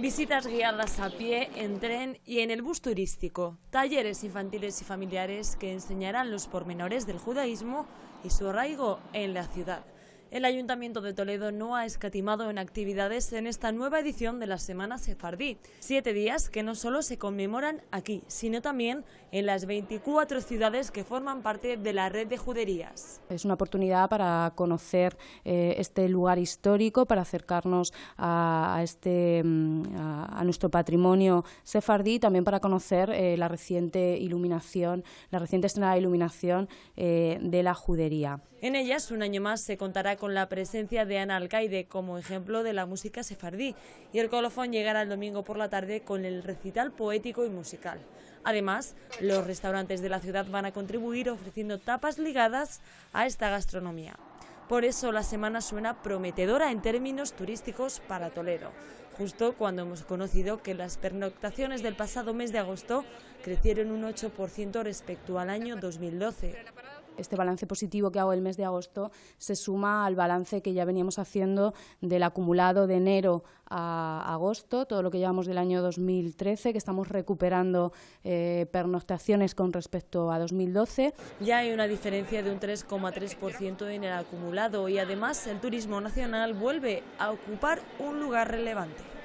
Visitas guiadas a pie, en tren y en el bus turístico. Talleres infantiles y familiares que enseñarán los pormenores del judaísmo y su arraigo en la ciudad. El Ayuntamiento de Toledo no ha escatimado en actividades en esta nueva edición de la Semana Sefardí. Siete días que no solo se conmemoran aquí, sino también en las 24 ciudades que forman parte de la red de juderías. Es una oportunidad para conocer eh, este lugar histórico, para acercarnos a, este, mm, a, nuestro patrimonio sefardí y también para conocer eh, la reciente iluminación, la reciente escena de iluminación eh, de la judería. En ellas, un año más, se contará con la presencia de Ana Alcaide como ejemplo de la música sefardí y el colofón llegará el domingo por la tarde con el recital poético y musical. Además, los restaurantes de la ciudad van a contribuir ofreciendo tapas ligadas a esta gastronomía. Por eso la semana suena prometedora en términos turísticos para Toledo, justo cuando hemos conocido que las pernoctaciones del pasado mes de agosto crecieron un 8% respecto al año 2012 este balance positivo que hago el mes de agosto se suma al balance que ya veníamos haciendo del acumulado de enero a agosto, todo lo que llevamos del año 2013, que estamos recuperando eh, pernoctaciones con respecto a 2012. Ya hay una diferencia de un 3,3% en el acumulado y además el turismo nacional vuelve a ocupar un lugar relevante.